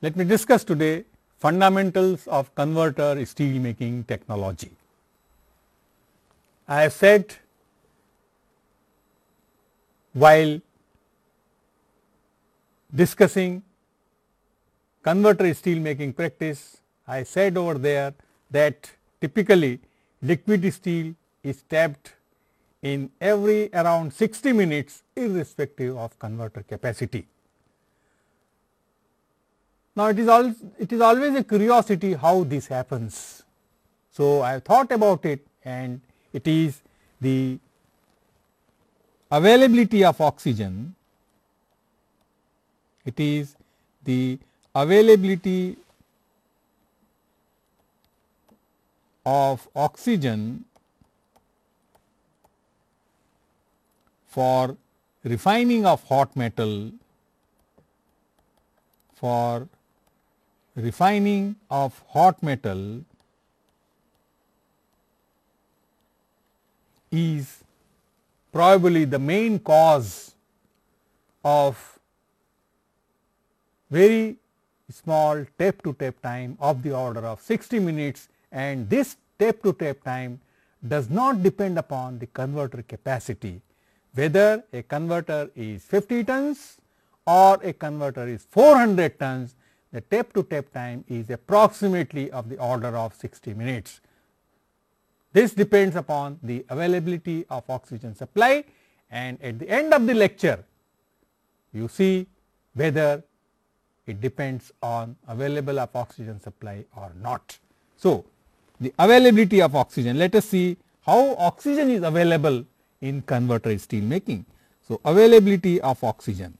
Let me discuss today fundamentals of converter steelmaking technology. I have said while discussing converter steelmaking practice, I said over there that typically liquid steel is tapped in every around 60 minutes irrespective of converter capacity. Now, it is, al it is always a curiosity how this happens. So, I have thought about it and it is the availability of oxygen, it is the availability of oxygen for refining of hot metal for refining of hot metal is probably the main cause of very small tap to tap time of the order of 60 minutes and this tap to tap time does not depend upon the converter capacity whether a converter is 50 tons or a converter is 400 tons the tap to tap time is approximately of the order of 60 minutes. This depends upon the availability of oxygen supply and at the end of the lecture you see whether it depends on available of oxygen supply or not. So, the availability of oxygen let us see how oxygen is available in converter steel making. So, availability of oxygen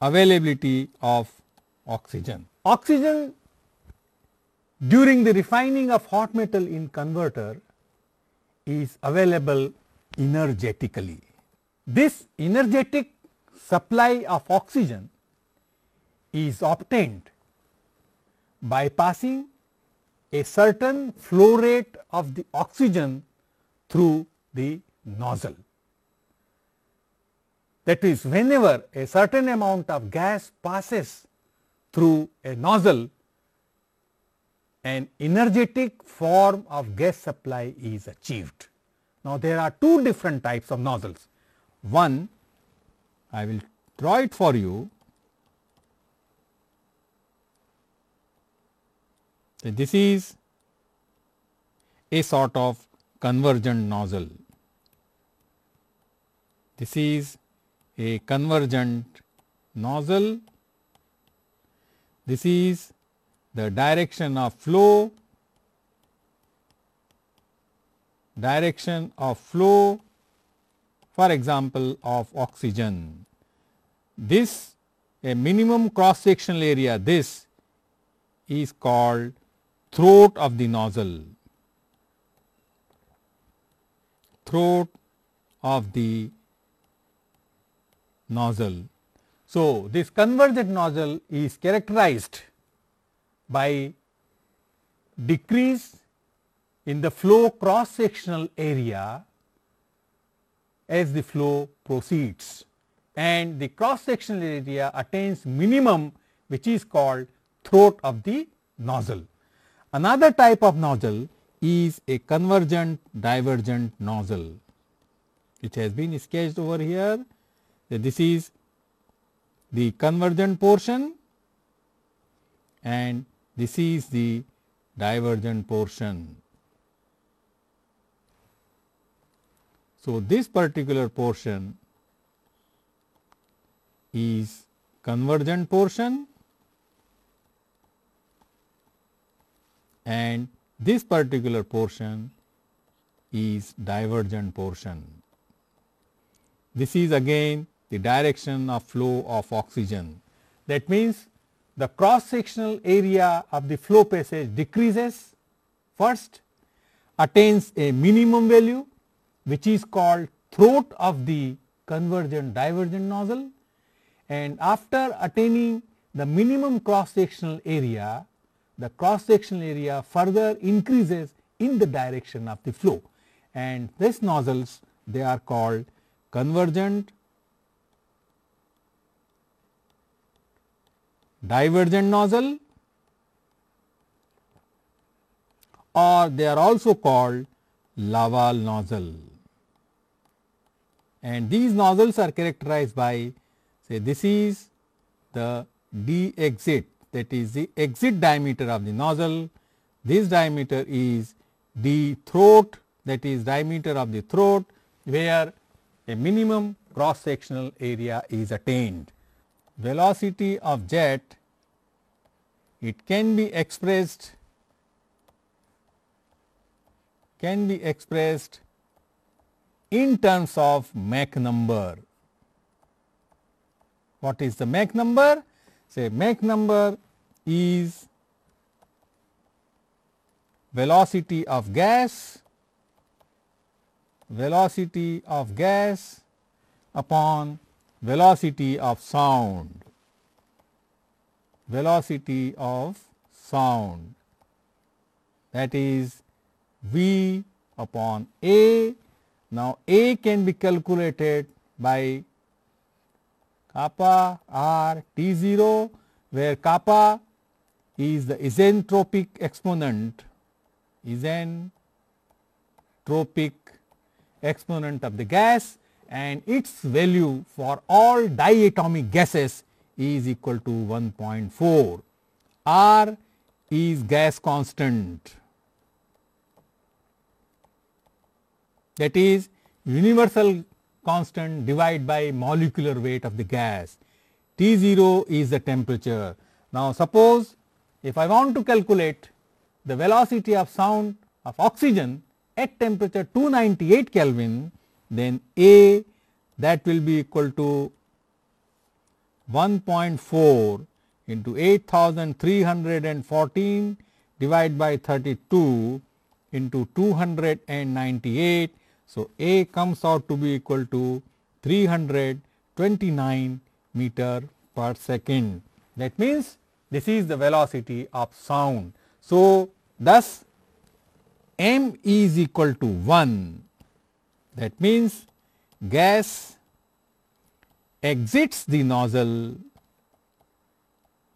availability of oxygen. Oxygen during the refining of hot metal in converter is available energetically. This energetic supply of oxygen is obtained by passing a certain flow rate of the oxygen through the nozzle. That is whenever a certain amount of gas passes through a nozzle, an energetic form of gas supply is achieved. Now, there are two different types of nozzles. One, I will draw it for you. So, this is a sort of convergent nozzle. This is a convergent nozzle. This is the direction of flow, direction of flow for example of oxygen. This a minimum cross sectional area this is called throat of the nozzle, throat of the nozzle. So, this convergent nozzle is characterized by decrease in the flow cross sectional area as the flow proceeds and the cross sectional area attains minimum which is called throat of the nozzle. Another type of nozzle is a convergent divergent nozzle which has been sketched over here this is the convergent portion and this is the divergent portion. So, this particular portion is convergent portion and this particular portion is divergent portion. This is again the direction of flow of oxygen. That means, the cross sectional area of the flow passage decreases first attains a minimum value which is called throat of the convergent divergent nozzle and after attaining the minimum cross sectional area the cross sectional area further increases in the direction of the flow and these nozzles they are called convergent divergent nozzle or they are also called Laval nozzle. And these nozzles are characterized by say this is the D exit that is the exit diameter of the nozzle, this diameter is the throat that is diameter of the throat where a minimum cross sectional area is attained velocity of jet, it can be expressed can be expressed in terms of Mach number. What is the Mach number? Say Mach number is velocity of gas velocity of gas upon velocity of sound, velocity of sound that is V upon A. Now, A can be calculated by kappa r T 0 where kappa is the isentropic exponent isentropic exponent of the gas and its value for all diatomic gases is equal to 1.4. R is gas constant that is universal constant divided by molecular weight of the gas. T0 is the temperature. Now, suppose if I want to calculate the velocity of sound of oxygen at temperature 298 Kelvin, then A that will be equal to 1.4 into 8314 divided by 32 into 298. So, A comes out to be equal to 329 meter per second. That means, this is the velocity of sound. So, thus m is equal to 1 that means, gas exits the nozzle,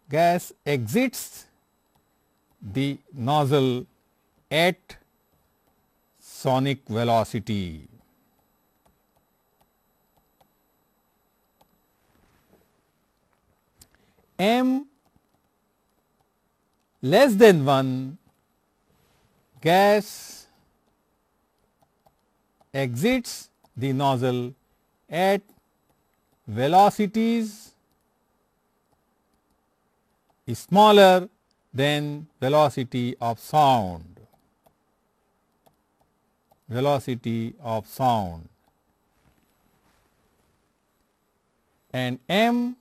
gas exits the nozzle at sonic velocity. m less than 1 gas exits the nozzle at velocities smaller than velocity of sound velocity of sound and m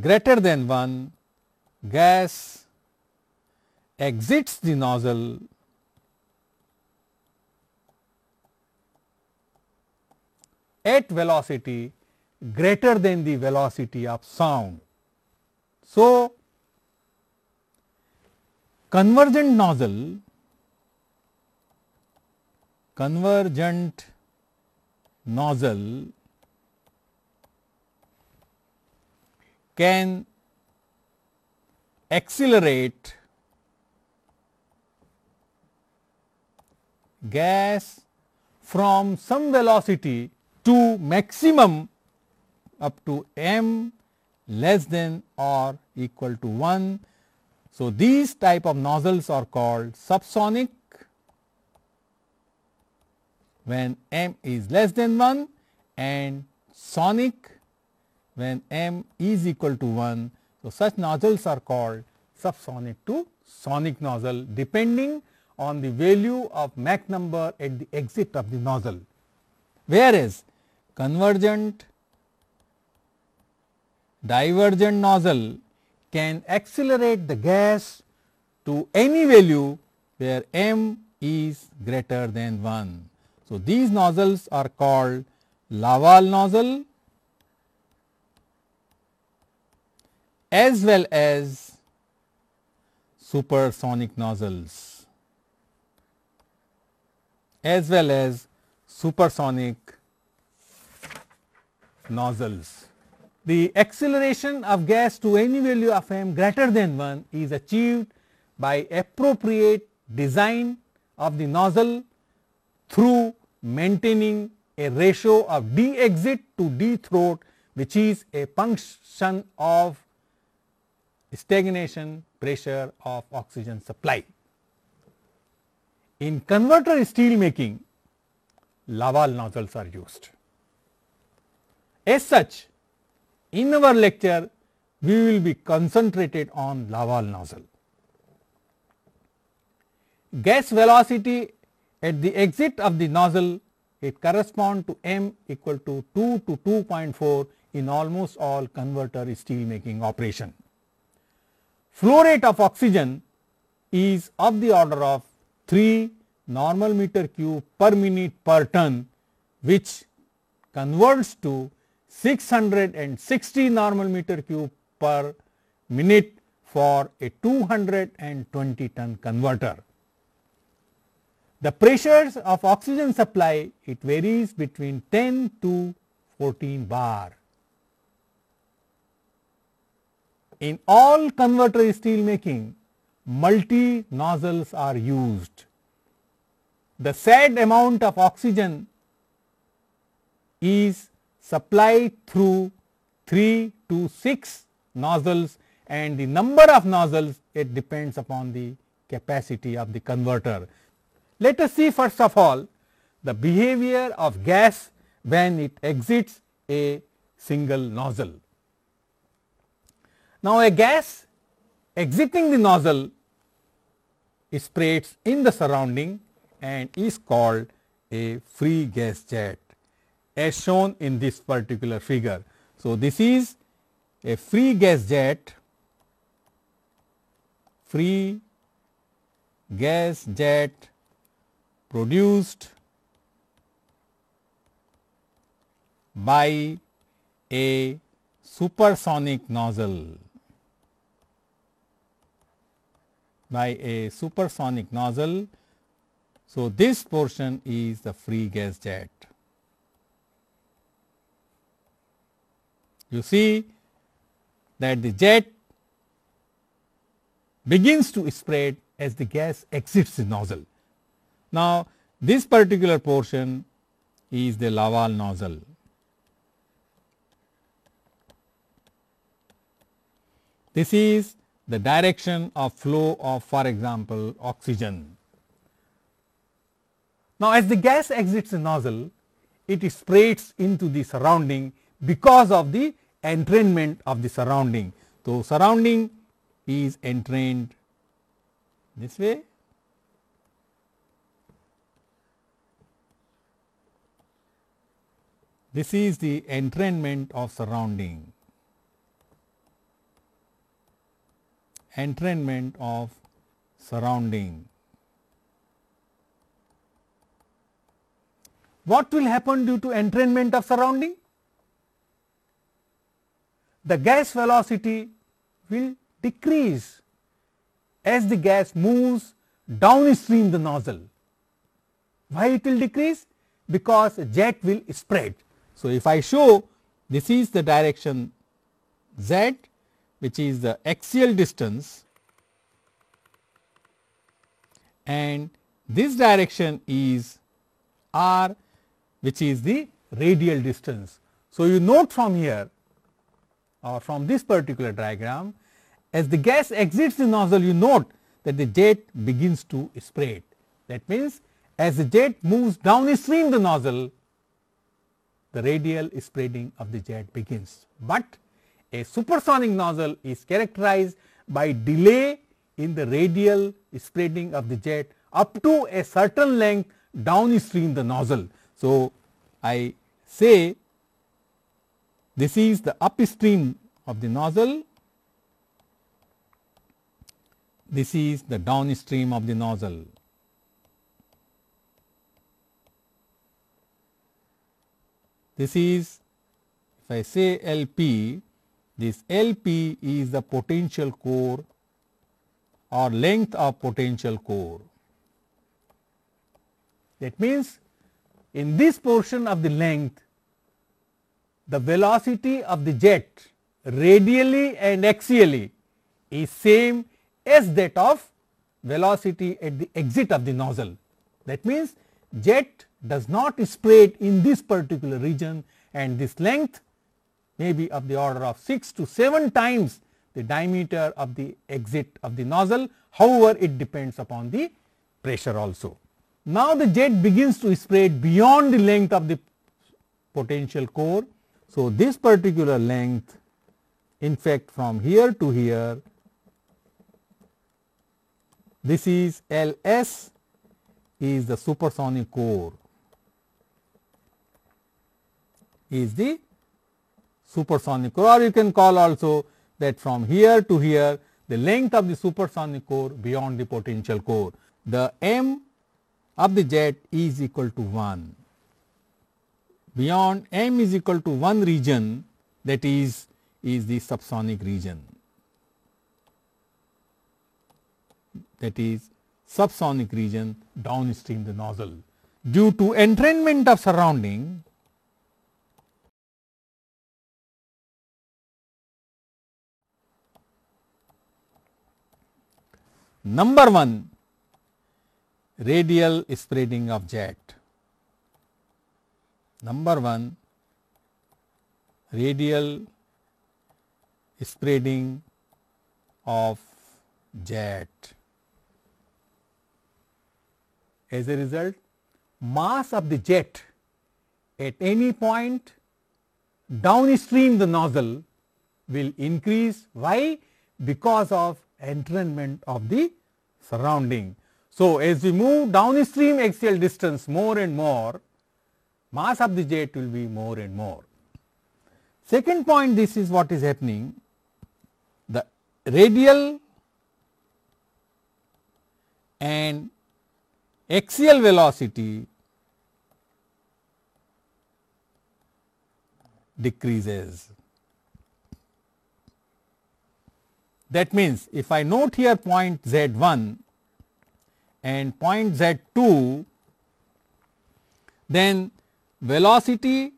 greater than 1 gas exits the nozzle at velocity greater than the velocity of sound. So, convergent nozzle convergent nozzle can accelerate gas from some velocity to maximum up to m less than or equal to 1. So, these type of nozzles are called subsonic when m is less than 1 and sonic when m is equal to 1. So, such nozzles are called subsonic to sonic nozzle depending on the value of Mach number at the exit of the nozzle. Whereas, convergent divergent nozzle can accelerate the gas to any value where m is greater than 1. So, these nozzles are called Laval nozzle as well as supersonic nozzles as well as supersonic nozzles. The acceleration of gas to any value of m greater than 1 is achieved by appropriate design of the nozzle through maintaining a ratio of D exit to D throat which is a function of stagnation pressure of oxygen supply. In converter steel making, laval nozzles are used. As such, in our lecture, we will be concentrated on Laval nozzle. Gas velocity at the exit of the nozzle, it corresponds to m equal to 2 to 2.4 in almost all converter steel making operation. Flow rate of oxygen is of the order of 3 normal meter cube per minute per ton, which converts to 660 normal meter cube per minute for a 220 ton converter. The pressures of oxygen supply it varies between 10 to 14 bar. In all converter steel making multi nozzles are used. The said amount of oxygen is supplied through 3 to 6 nozzles and the number of nozzles it depends upon the capacity of the converter. Let us see first of all the behavior of gas when it exits a single nozzle. Now, a gas exiting the nozzle spreads in the surrounding and is called a free gas jet as shown in this particular figure. So, this is a free gas jet, free gas jet produced by a supersonic nozzle by a supersonic nozzle. So, this portion is the free gas jet. you see that the jet begins to spread as the gas exits the nozzle. Now, this particular portion is the Laval nozzle. This is the direction of flow of for example, oxygen. Now, as the gas exits the nozzle, it spreads into the surrounding because of the entrainment of the surrounding. So, surrounding is entrained this way This is the entrainment of surrounding, entrainment of surrounding. What will happen due to entrainment of surrounding? the gas velocity will decrease as the gas moves downstream the nozzle. Why it will decrease? Because jet will spread. So, if I show this is the direction z which is the axial distance and this direction is r which is the radial distance. So, you note from here or from this particular diagram, as the gas exits the nozzle you note that the jet begins to spread. That means, as the jet moves downstream the nozzle, the radial spreading of the jet begins. But a supersonic nozzle is characterized by delay in the radial spreading of the jet up to a certain length downstream the nozzle. So, I say this is the upstream of the nozzle, this is the downstream of the nozzle. This is if I say LP, this LP is the potential core or length of potential core. That means, in this portion of the length the velocity of the jet radially and axially is same as that of velocity at the exit of the nozzle. That means, jet does not spread in this particular region and this length may be of the order of 6 to 7 times the diameter of the exit of the nozzle. However, it depends upon the pressure also. Now, the jet begins to spread beyond the length of the potential core so, this particular length in fact from here to here this is L s is the supersonic core is the supersonic core or you can call also that from here to here the length of the supersonic core beyond the potential core. The m of the jet is equal to 1 beyond m is equal to 1 region that is, is the subsonic region that is subsonic region downstream the nozzle. Due to entrainment of surrounding number 1 radial spreading of jet Number 1 radial spreading of jet. As a result mass of the jet at any point downstream the nozzle will increase. Why? Because of entrainment of the surrounding. So, as we move downstream axial distance more and more, mass of the jet will be more and more. Second point this is what is happening the radial and axial velocity decreases. That means, if I note here point z 1 and point z 2 then velocity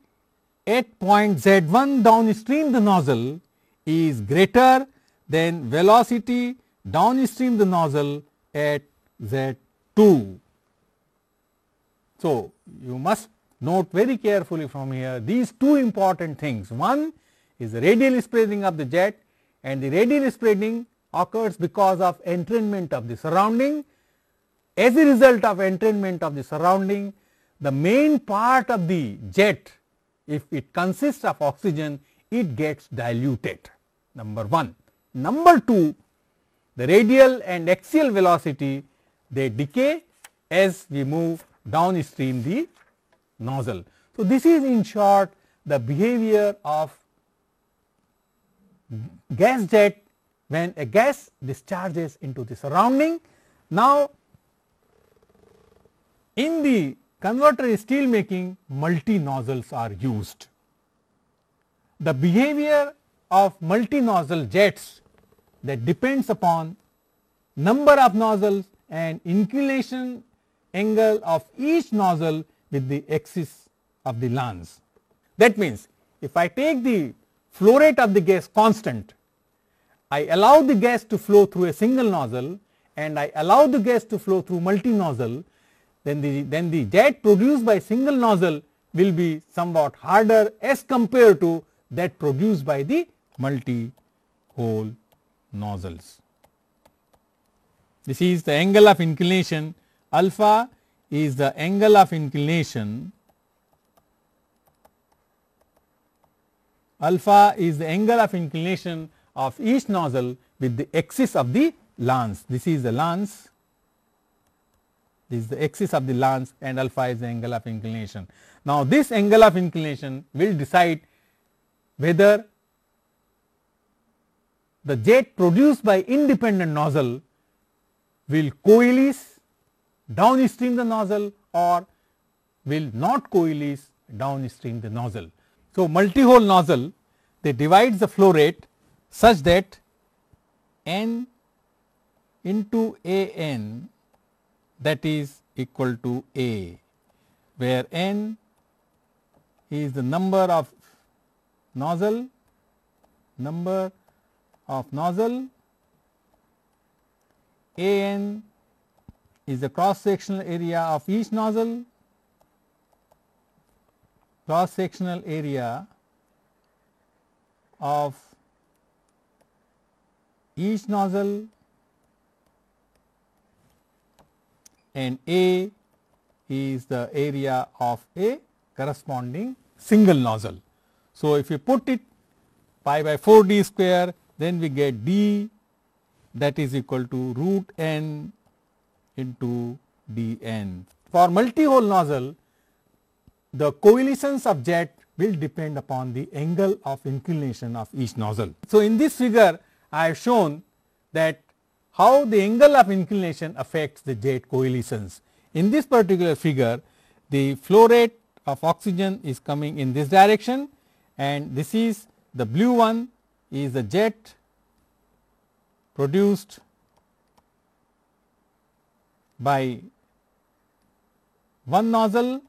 at point Z1 downstream the nozzle is greater than velocity downstream the nozzle at Z2. So, you must note very carefully from here these two important things. One is the radial spreading of the jet and the radial spreading occurs because of entrainment of the surrounding. As a result of entrainment of the surrounding, the main part of the jet if it consists of oxygen it gets diluted number 1. Number 2 the radial and axial velocity they decay as we move downstream the nozzle. So, this is in short the behavior of gas jet when a gas discharges into the surrounding. Now, in the converter steel making multi nozzles are used. The behavior of multi nozzle jets that depends upon number of nozzles and inclination angle of each nozzle with the axis of the lance. That means, if I take the flow rate of the gas constant, I allow the gas to flow through a single nozzle and I allow the gas to flow through multi nozzle, then the, then the jet produced by single nozzle will be somewhat harder as compared to that produced by the multi hole nozzles. This is the angle of inclination alpha is the angle of inclination alpha is the angle of inclination of each nozzle with the axis of the lance. This is the lance this is the axis of the lance and alpha is the angle of inclination. Now, this angle of inclination will decide whether the jet produced by independent nozzle will coalesce downstream the nozzle or will not coalesce downstream the nozzle. So, multi-hole nozzle they divide the flow rate such that n into a n that is equal to A, where n is the number of nozzle, number of nozzle, A n is the cross sectional area of each nozzle, cross sectional area of each nozzle and A is the area of a corresponding single nozzle. So, if you put it pi by 4 d square then we get d that is equal to root n into d n. For multi-hole nozzle the coalescence of jet will depend upon the angle of inclination of each nozzle. So, in this figure I have shown that how the angle of inclination affects the jet coalescence. In this particular figure, the flow rate of oxygen is coming in this direction and this is the blue one is the jet produced by one nozzle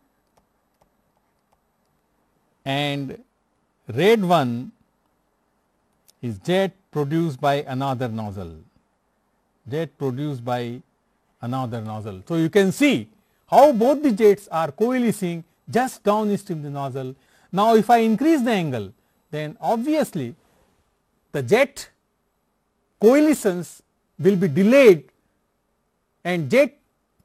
and red one is jet produced by another nozzle jet produced by another nozzle. So, you can see how both the jets are coalescing just downstream the nozzle. Now, if I increase the angle then obviously the jet coalescence will be delayed and jet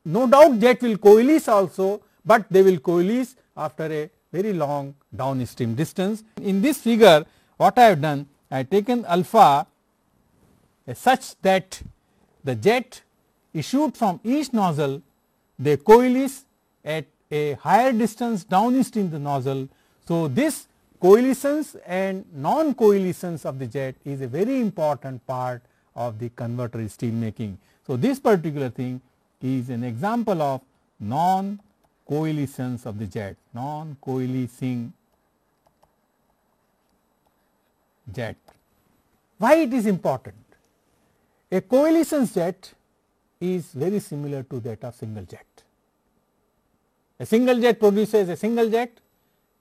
no doubt jet will coalesce also, but they will coalesce after a very long downstream distance. In this figure what I have done I have taken alpha such that the jet issued from each nozzle they coalesce at a higher distance downstream the nozzle. So, this coalescence and non coalescence of the jet is a very important part of the converter steel making. So, this particular thing is an example of non coalescence of the jet, non coalescing jet. Why it is important? A coalescence jet is very similar to that of single jet. A single jet produces a single jet.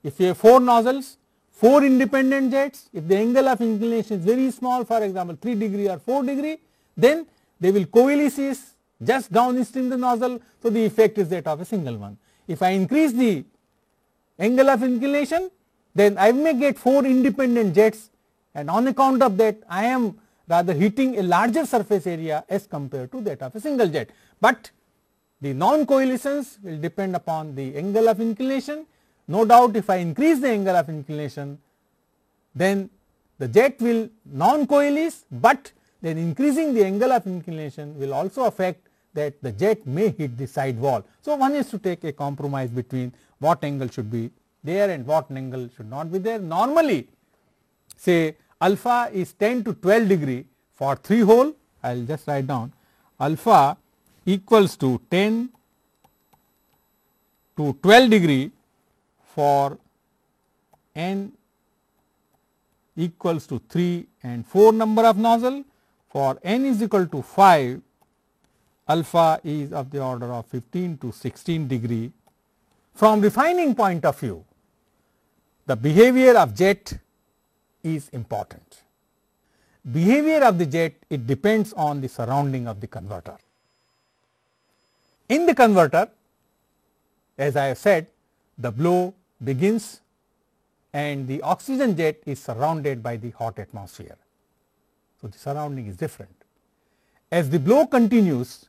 If you have 4 nozzles, 4 independent jets, if the angle of inclination is very small for example 3 degree or 4 degree, then they will coalesce just downstream the nozzle. So, the effect is that of a single one. If I increase the angle of inclination, then I may get 4 independent jets and on account of that I am rather heating a larger surface area as compared to that of a single jet. But the non-coalescence will depend upon the angle of inclination. No doubt if I increase the angle of inclination, then the jet will non-coalesce, but then increasing the angle of inclination will also affect that the jet may hit the side wall. So, one is to take a compromise between what angle should be there and what angle should not be there. Normally, say alpha is 10 to 12 degree for 3 hole I will just write down alpha equals to 10 to 12 degree for n equals to 3 and 4 number of nozzle for n is equal to 5 alpha is of the order of 15 to 16 degree. From refining point of view, the behavior of jet is important. Behavior of the jet it depends on the surrounding of the converter. In the converter as I have said the blow begins and the oxygen jet is surrounded by the hot atmosphere. So, the surrounding is different. As the blow continues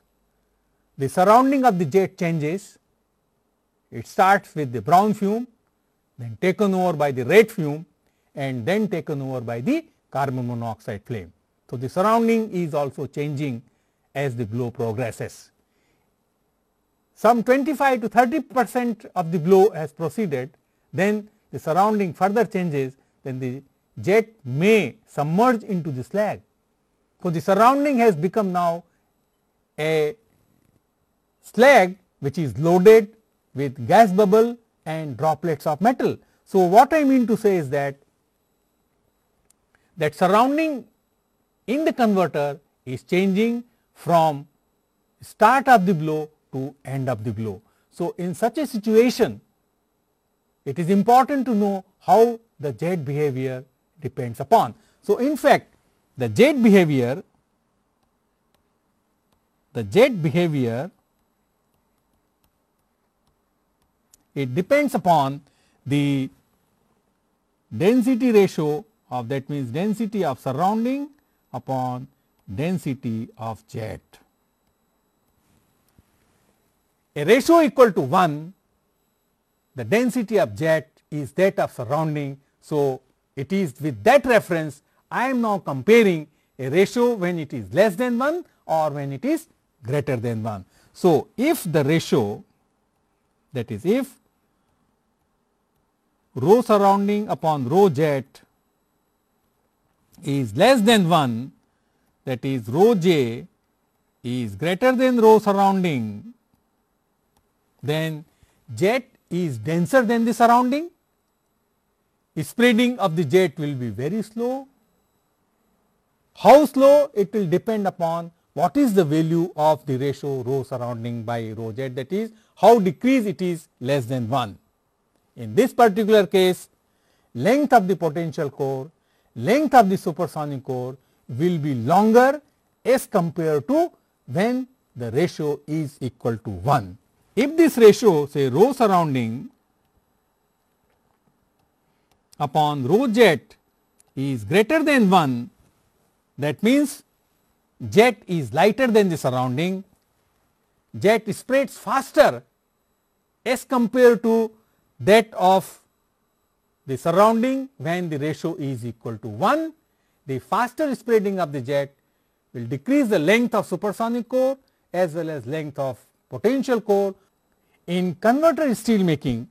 the surrounding of the jet changes it starts with the brown fume then taken over by the red fume and then taken over by the carbon monoxide flame. So, the surrounding is also changing as the blow progresses. Some 25 to 30 percent of the blow has proceeded, then the surrounding further changes, then the jet may submerge into the slag. So, the surrounding has become now a slag which is loaded with gas bubble and droplets of metal. So, what I mean to say is that that surrounding in the converter is changing from start of the blow to end of the blow. So, in such a situation, it is important to know how the jet behavior depends upon. So, in fact, the jet behavior the jet behavior it depends upon the density ratio of that means density of surrounding upon density of jet. A ratio equal to 1, the density of jet is that of surrounding. So, it is with that reference I am now comparing a ratio when it is less than 1 or when it is greater than 1. So, if the ratio that is if rho surrounding upon rho jet is less than 1 that is rho j is greater than rho surrounding then jet is denser than the surrounding spreading of the jet will be very slow. How slow it will depend upon what is the value of the ratio rho surrounding by rho jet that is how decrease it is less than 1. In this particular case length of the potential core length of the supersonic core will be longer as compared to when the ratio is equal to 1. If this ratio say rho surrounding upon rho jet is greater than 1, that means jet is lighter than the surrounding, jet spreads faster as compared to that of the surrounding when the ratio is equal to 1. The faster spreading of the jet will decrease the length of supersonic core as well as length of potential core. In converter steel making,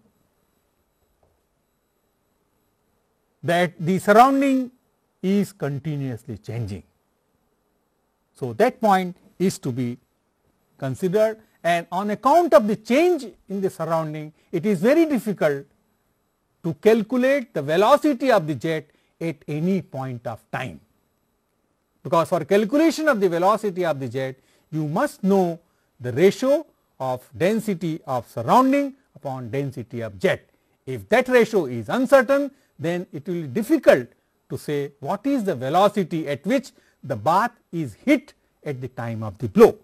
that the surrounding is continuously changing. So, that point is to be considered and on account of the change in the surrounding, it is very difficult to calculate the velocity of the jet at any point of time. Because for calculation of the velocity of the jet, you must know the ratio of density of surrounding upon density of jet. If that ratio is uncertain, then it will be difficult to say what is the velocity at which the bath is hit at the time of the blow.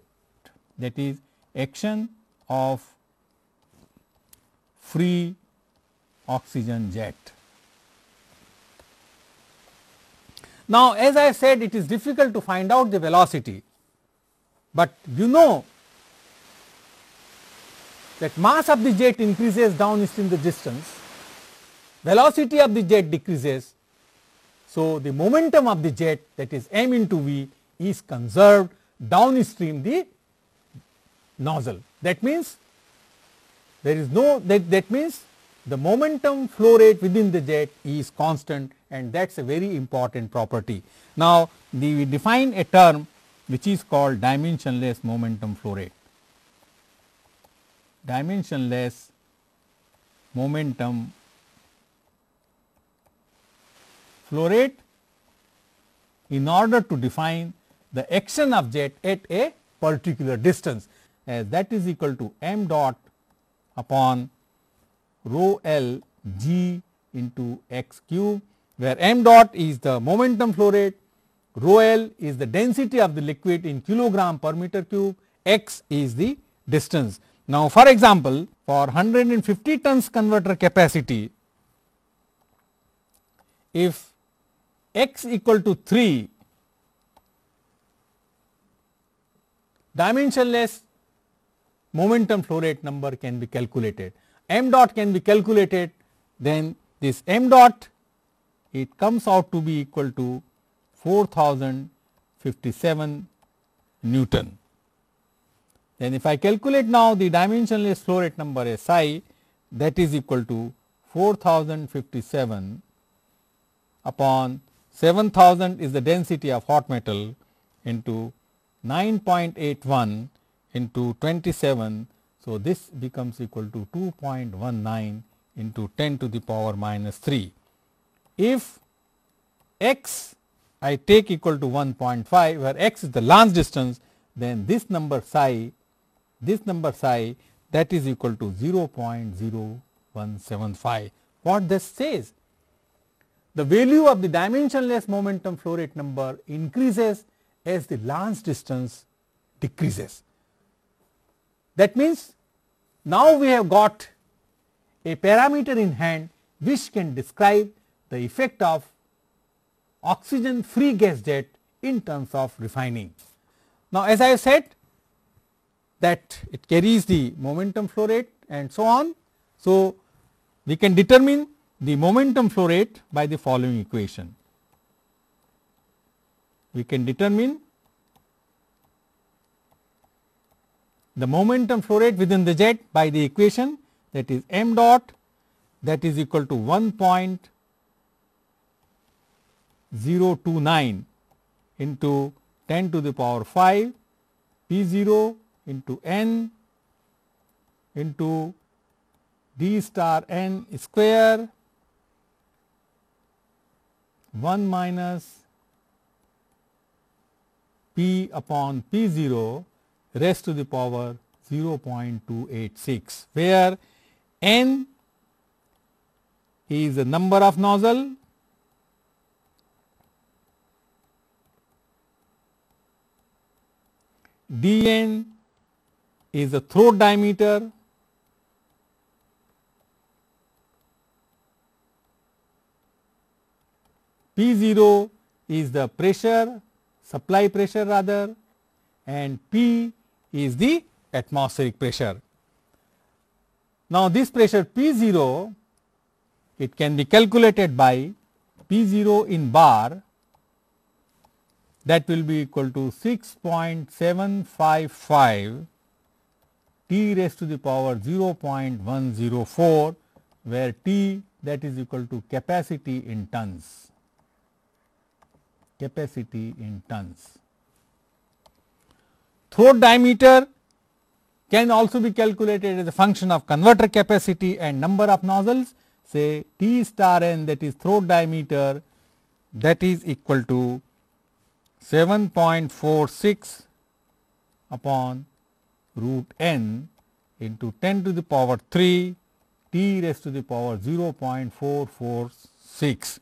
That is action of free oxygen jet. Now, as I said it is difficult to find out the velocity, but you know that mass of the jet increases downstream the distance, velocity of the jet decreases. So, the momentum of the jet that is m into v is conserved downstream the nozzle. That means, there is no that, that means the momentum flow rate within the jet is constant and that is a very important property. Now, we define a term which is called dimensionless momentum flow rate. Dimensionless momentum flow rate in order to define the action of jet at a particular distance as that is equal to m dot upon rho L g into x cube where m dot is the momentum flow rate, rho L is the density of the liquid in kilogram per meter cube, x is the distance. Now, for example, for 150 tons converter capacity, if x equal to 3 dimensionless momentum flow rate number can be calculated m dot can be calculated then this m dot it comes out to be equal to 4057 Newton. Then if I calculate now the dimensionless flow rate number SI that is equal to 4057 upon 7000 is the density of hot metal into 9.81 into 27 so, this becomes equal to 2.19 into 10 to the power minus 3. If x I take equal to 1.5 where x is the lance distance then this number psi this number psi that is equal to 0.0175. What this says? The value of the dimensionless momentum flow rate number increases as the lance distance decreases. That means, now we have got a parameter in hand which can describe the effect of oxygen free gas jet in terms of refining. Now, as I have said that it carries the momentum flow rate and so on. So, we can determine the momentum flow rate by the following equation. We can determine the momentum flow rate within the jet by the equation that is m dot that is equal to 1.029 into 10 to the power 5 p 0 into n into d star n square 1 minus p upon p 0 raised to the power 0.286 where n is the number of nozzle dn is the throat diameter p0 is the pressure supply pressure rather and p is the atmospheric pressure. Now, this pressure P 0 it can be calculated by P 0 in bar that will be equal to 6.755 t raised to the power 0.104 where t that is equal to capacity in tons capacity in tons. Throat diameter can also be calculated as a function of converter capacity and number of nozzles say T star n that is throat diameter that is equal to 7.46 upon root n into 10 to the power 3 T raised to the power 0.446.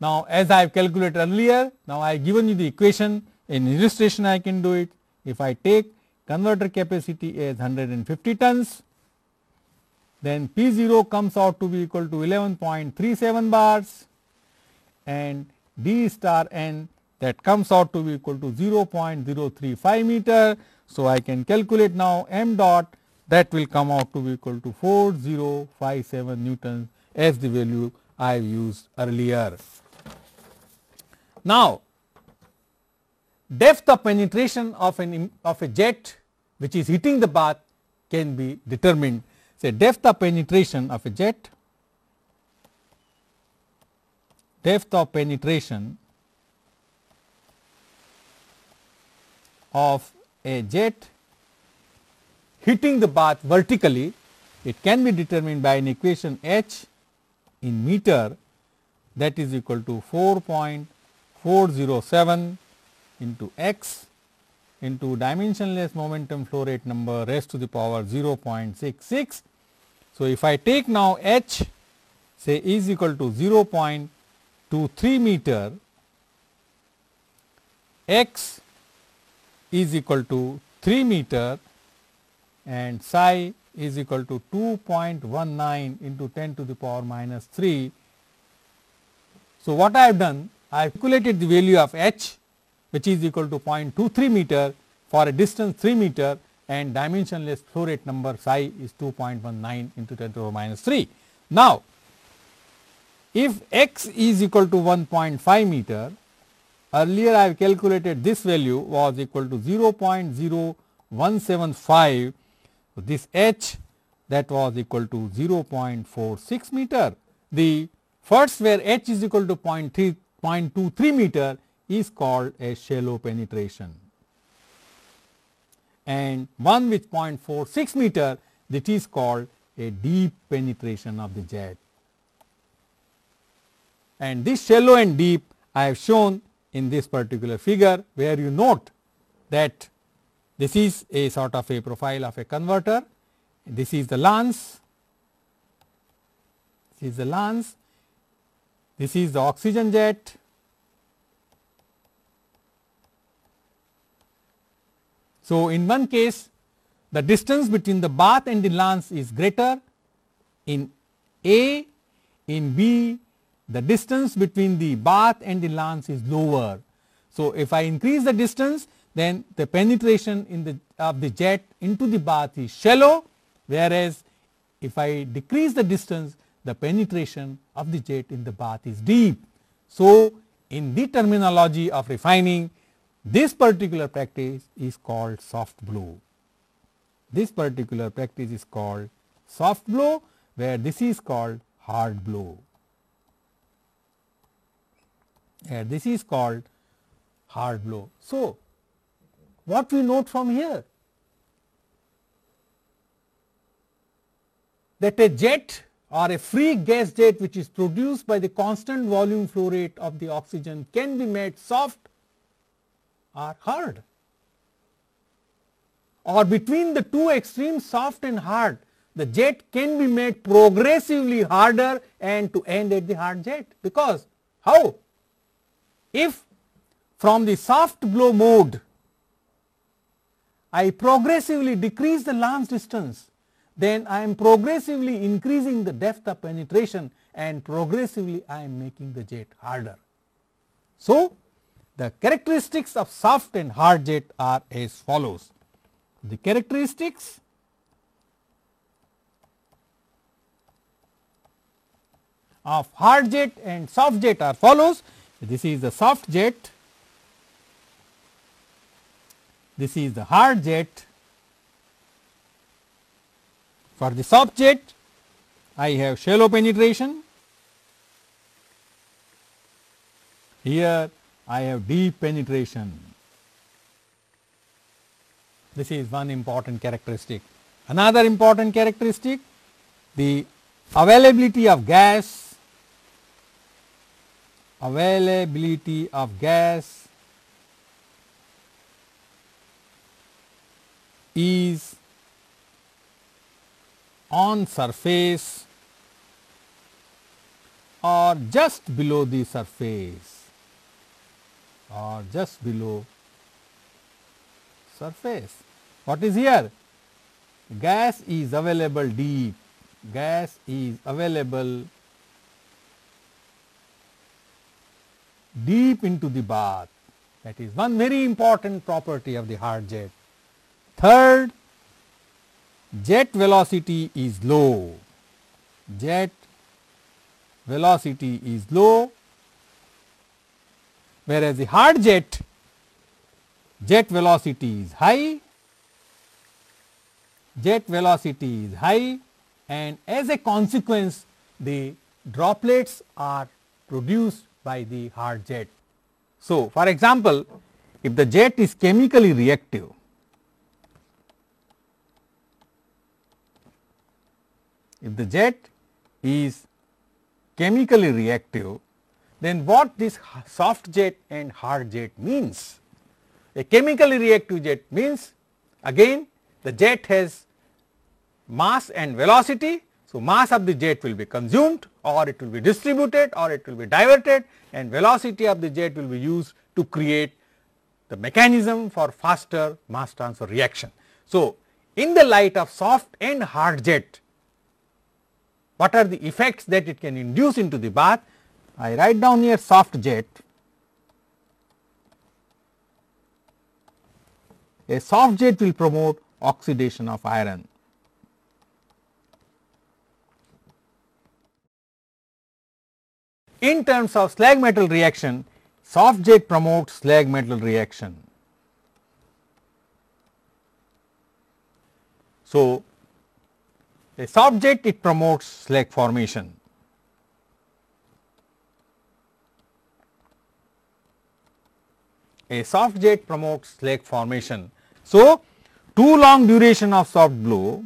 Now, as I have calculated earlier, now I have given you the equation in illustration I can do it. If I take converter capacity as 150 tons, then P 0 comes out to be equal to 11.37 bars and D star n that comes out to be equal to 0.035 meter. So, I can calculate now m dot that will come out to be equal to 4057 newtons as the value I have used earlier. Now, depth of penetration of an of a jet which is hitting the bath can be determined. Say depth of penetration of a jet, depth of penetration of a jet hitting the bath vertically, it can be determined by an equation h in meter that is equal to 4.407 into x into dimensionless momentum flow rate number raised to the power 0.66. So, if I take now h say is equal to 0.23 meter, x is equal to 3 meter and psi is equal to 2.19 into 10 to the power minus 3. So, what I have done? I have calculated the value of h which is equal to 0.23 meter for a distance 3 meter and dimensionless flow rate number psi is 2.19 into 10 to the power minus 3. Now, if x is equal to 1.5 meter, earlier I have calculated this value was equal to 0.0175, this h that was equal to 0.46 meter. The first where h is equal to 0.23 meter is called a shallow penetration. And one with 0.46 meter that is called a deep penetration of the jet. And this shallow and deep I have shown in this particular figure where you note that this is a sort of a profile of a converter, this is the lance, this is the lance, this is the oxygen jet, So, in one case the distance between the bath and the lance is greater in A, in B the distance between the bath and the lance is lower. So, if I increase the distance then the penetration in the of the jet into the bath is shallow whereas if I decrease the distance the penetration of the jet in the bath is deep. So, in the terminology of refining this particular practice is called soft blow. This particular practice is called soft blow where this is called hard blow. Where this is called hard blow. So, what we note from here? That a jet or a free gas jet which is produced by the constant volume flow rate of the oxygen can be made soft are hard. Or between the two extremes soft and hard, the jet can be made progressively harder and to end at the hard jet. Because how? If from the soft blow mode, I progressively decrease the lance distance, then I am progressively increasing the depth of penetration and progressively I am making the jet harder. So, the characteristics of soft and hard jet are as follows. The characteristics of hard jet and soft jet are follows. This is the soft jet, this is the hard jet. For the soft jet, I have shallow penetration. Here I have deep penetration. This is one important characteristic. Another important characteristic, the availability of gas, availability of gas is on surface or just below the surface or just below surface. What is here? Gas is available deep, gas is available deep into the bath. That is one very important property of the hard jet. Third, jet velocity is low. Jet velocity is low whereas the hard jet, jet velocity is high, jet velocity is high and as a consequence the droplets are produced by the hard jet. So, for example, if the jet is chemically reactive, if the jet is chemically reactive then what this soft jet and hard jet means? A chemically reactive jet means again the jet has mass and velocity. So, mass of the jet will be consumed or it will be distributed or it will be diverted and velocity of the jet will be used to create the mechanism for faster mass transfer reaction. So, in the light of soft and hard jet, what are the effects that it can induce into the bath? I write down here soft jet. A soft jet will promote oxidation of iron. In terms of slag metal reaction, soft jet promotes slag metal reaction. So, a soft jet it promotes slag formation. a soft jet promotes lake formation. So, too long duration of soft blow,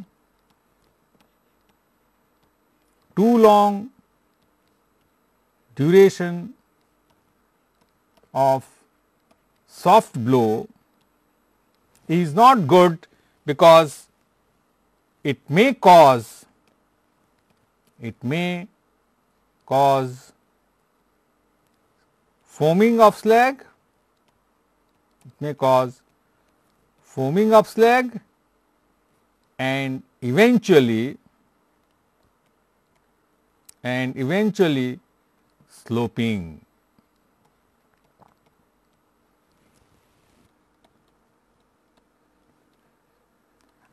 too long duration of soft blow is not good because it may cause it may cause foaming of slag it may cause foaming of slag and eventually and eventually sloping.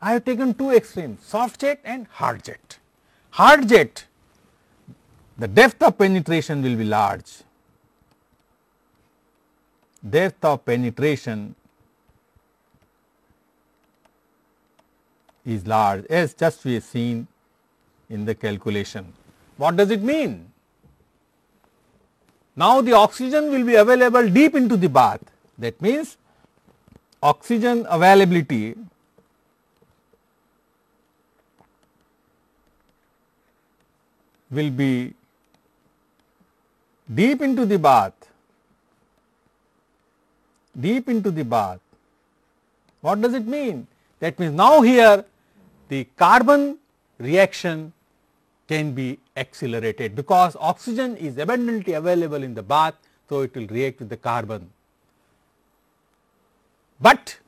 I have taken two extremes soft jet and hard jet. Hard jet the depth of penetration will be large depth of penetration is large as just we have seen in the calculation. What does it mean? Now, the oxygen will be available deep into the bath that means, oxygen availability will be deep into the bath deep into the bath. What does it mean? That means now here the carbon reaction can be accelerated because oxygen is abundantly available in the bath. So, it will react with the carbon. But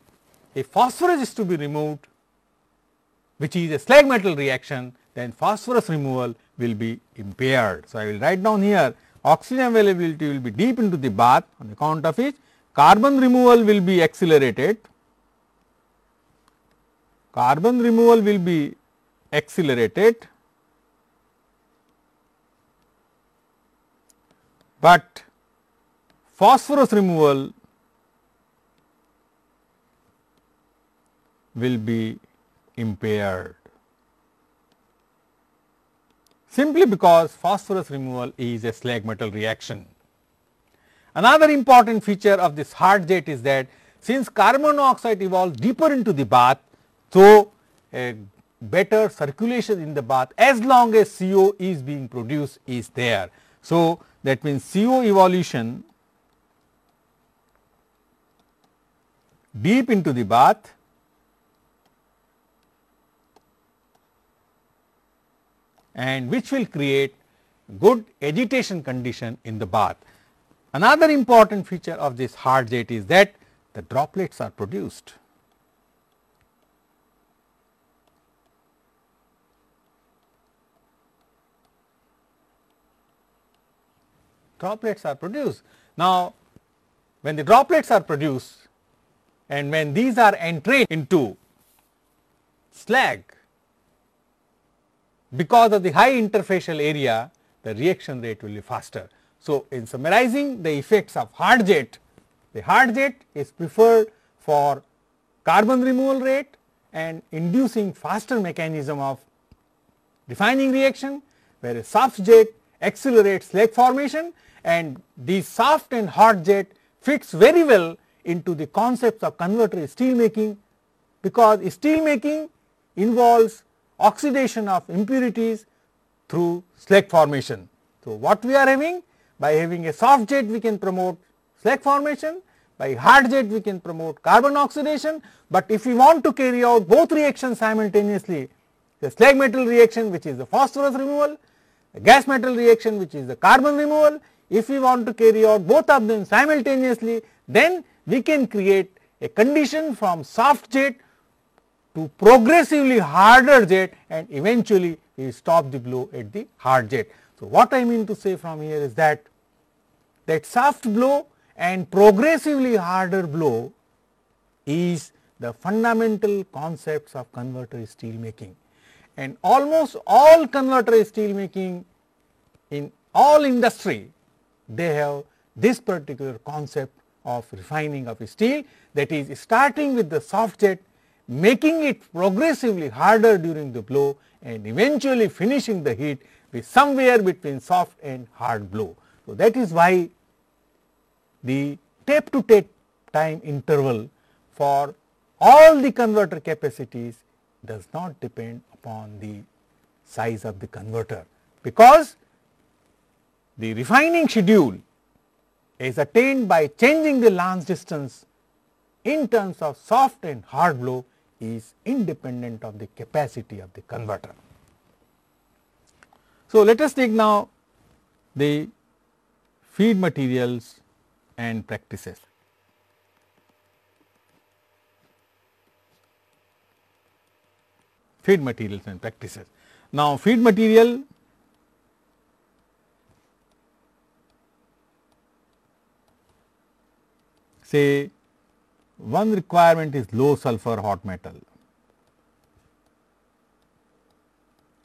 if phosphorus is to be removed which is a slag metal reaction then phosphorus removal will be impaired. So, I will write down here oxygen availability will be deep into the bath on account of it carbon removal will be accelerated, carbon removal will be accelerated, but phosphorus removal will be impaired simply because phosphorus removal is a slag metal reaction. Another important feature of this hard jet is that since carbon monoxide evolves deeper into the bath, so a better circulation in the bath as long as CO is being produced is there. So, that means CO evolution deep into the bath and which will create good agitation condition in the bath. Another important feature of this hard jet is that the droplets are produced. Droplets are produced. Now, when the droplets are produced and when these are entrained into slag, because of the high interfacial area, the reaction rate will be faster. So, in summarizing the effects of hard jet, the hard jet is preferred for carbon removal rate and inducing faster mechanism of refining reaction, whereas soft jet accelerates slag formation and the soft and hard jet fits very well into the concepts of converter steel making because steel making involves oxidation of impurities through slag formation. So, what we are having by having a soft jet, we can promote slag formation. By hard jet, we can promote carbon oxidation. But if we want to carry out both reactions simultaneously, the slag metal reaction, which is the phosphorus removal, the gas metal reaction, which is the carbon removal, if we want to carry out both of them simultaneously, then we can create a condition from soft jet to progressively harder jet and eventually we stop the blow at the hard jet. So, what I mean to say from here is that that soft blow and progressively harder blow is the fundamental concepts of converter steel making. And almost all converter steel making in all industry, they have this particular concept of refining of steel that is starting with the soft jet, making it progressively harder during the blow and eventually finishing the heat with somewhere between soft and hard blow. So, that is why the tape to tape time interval for all the converter capacities does not depend upon the size of the converter because the refining schedule is attained by changing the Lance distance in terms of soft and hard blow is independent of the capacity of the converter. So, let us take now the feed materials and practices. Feed materials and practices. Now, feed material say one requirement is low sulfur hot metal.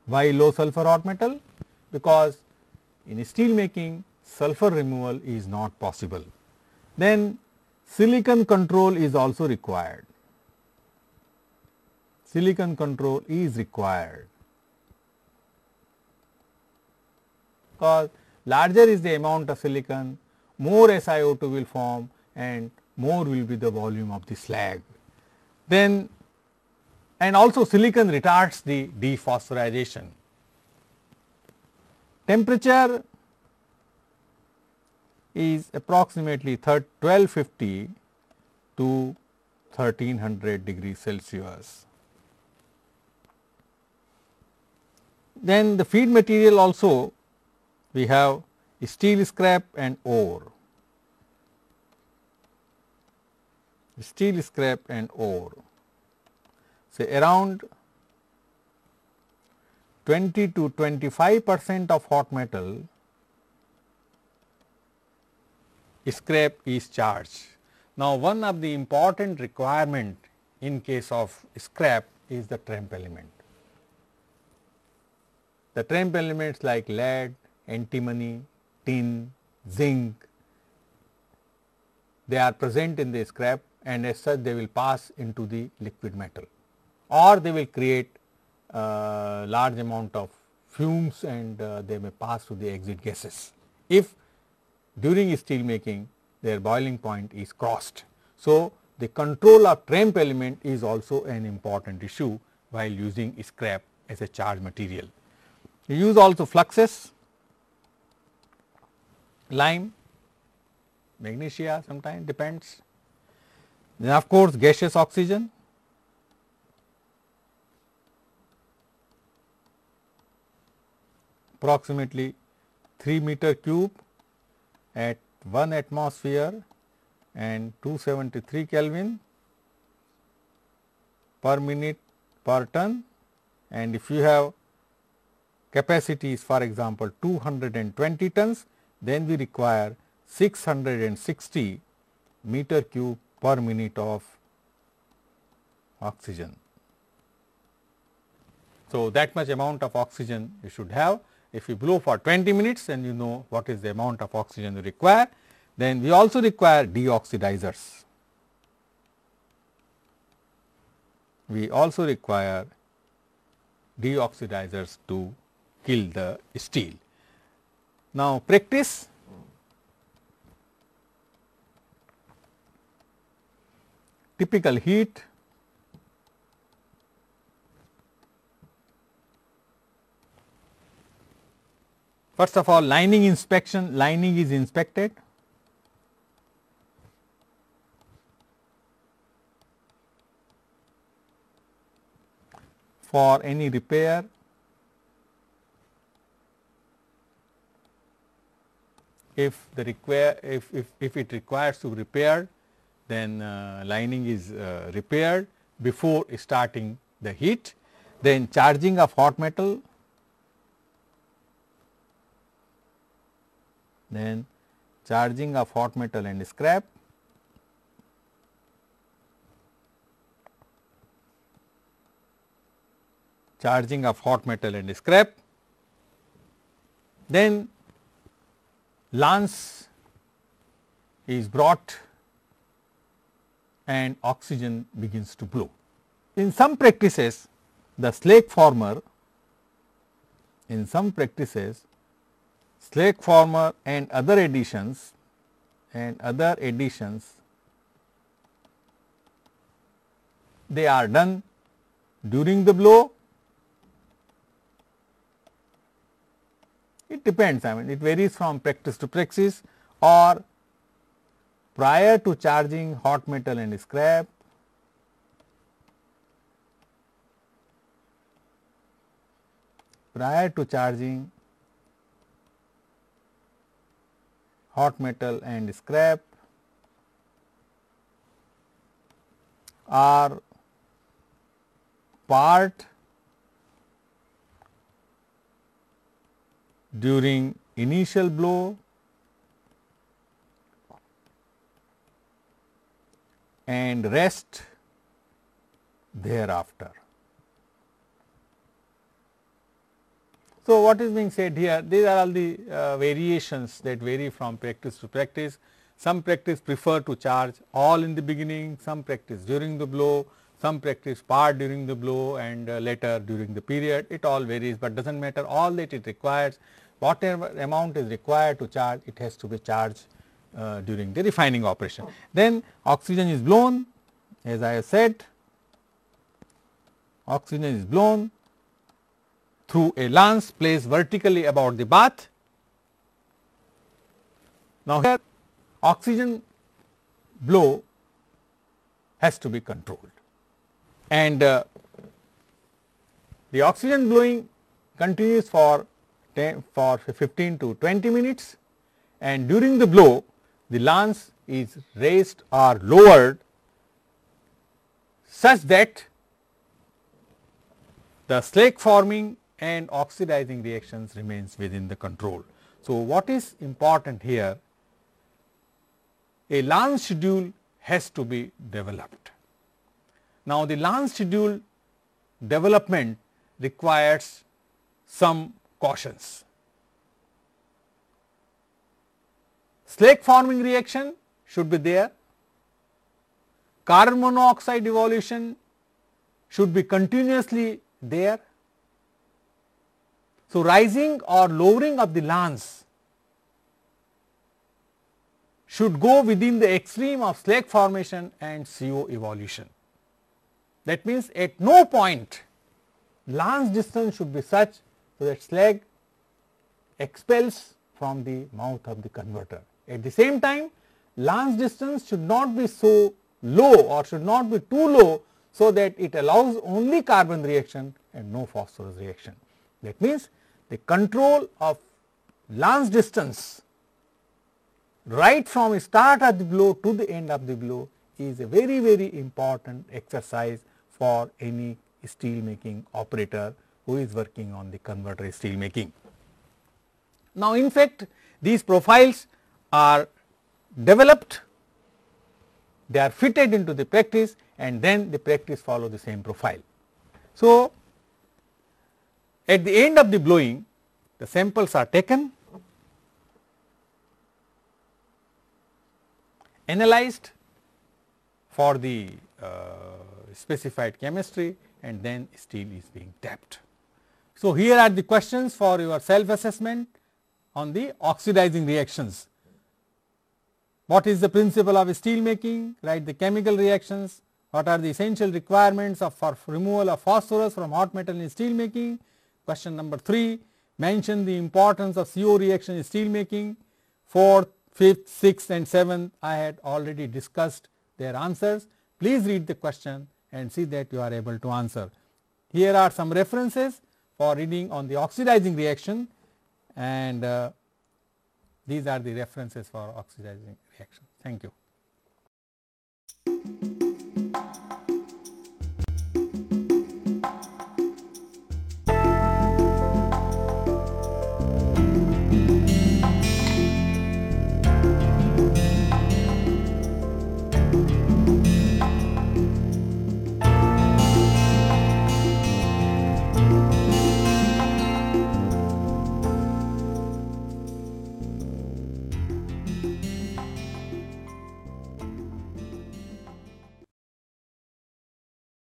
Why low sulfur hot metal? Because in steel making sulfur removal is not possible. Then silicon control is also required. Silicon control is required because larger is the amount of silicon, more SiO2 will form and more will be the volume of the slag. Then and also silicon retards the dephosphorization. Temperature is approximately 1250 to 1300 degree Celsius. Then the feed material also we have steel scrap and ore, steel scrap and ore. Say around 20 to 25 percent of hot metal scrap is charged. Now, one of the important requirement in case of scrap is the tramp element. The tramp elements like lead, antimony, tin, zinc, they are present in the scrap and as such they will pass into the liquid metal or they will create uh, large amount of fumes and uh, they may pass to the exit gases. If during steel making their boiling point is crossed. So, the control of tramp element is also an important issue while using scrap as a charge material. You use also fluxes, lime, magnesia sometimes depends. Then of course, gaseous oxygen. approximately 3 meter cube at 1 atmosphere and 273 Kelvin per minute per ton and if you have capacities for example 220 tons then we require 660 meter cube per minute of oxygen. So, that much amount of oxygen you should have if you blow for 20 minutes and you know what is the amount of oxygen you require, then we also require deoxidizers. We also require deoxidizers to kill the steel. Now, practice typical heat First of all lining inspection, lining is inspected. for any repair if the require if, if, if it requires to repair then uh, lining is uh, repaired before starting the heat then charging of hot metal then charging of hot metal and scrap. charging of hot metal and scrap. Then lance is brought and oxygen begins to blow. In some practices the slake former in some practices Slake former and other additions and other additions they are done during the blow. It depends I mean it varies from practice to practice or prior to charging hot metal and scrap prior to charging hot metal and scrap are part during initial blow and rest thereafter. So, what is being said here? These are all the uh, variations that vary from practice to practice. Some practice prefer to charge all in the beginning, some practice during the blow, some practice part during the blow and uh, later during the period. It all varies, but does not matter all that it requires. Whatever amount is required to charge, it has to be charged uh, during the refining operation. Then oxygen is blown as I have said, oxygen is blown through a lance placed vertically about the bath. Now, here oxygen blow has to be controlled and uh, the oxygen blowing continues for 10, for 15 to 20 minutes and during the blow the lance is raised or lowered such that the slake forming and oxidizing reactions remains within the control. So, what is important here? A Lance schedule has to be developed. Now, the Lance schedule development requires some cautions. Slake forming reaction should be there, carbon monoxide evolution should be continuously there so, rising or lowering of the lance should go within the extreme of slag formation and CO evolution. That means, at no point lance distance should be such so that slag expels from the mouth of the converter. At the same time, lance distance should not be so low or should not be too low, so that it allows only carbon reaction and no phosphorus reaction. That means, the control of lance distance right from start of the blow to the end of the blow is a very very important exercise for any steel making operator who is working on the converter steel making. Now, in fact, these profiles are developed, they are fitted into the practice and then the practice follow the same profile. So, at the end of the blowing, the samples are taken, analyzed for the uh, specified chemistry and then steel is being tapped. So, here are the questions for your self assessment on the oxidizing reactions. What is the principle of steel making? Write the chemical reactions. What are the essential requirements of for removal of phosphorus from hot metal in steel making? Question number 3 mention the importance of CO reaction in steel making. 4th, 5th, 6th and 7th I had already discussed their answers. Please read the question and see that you are able to answer. Here are some references for reading on the oxidizing reaction and uh, these are the references for oxidizing reaction. Thank you.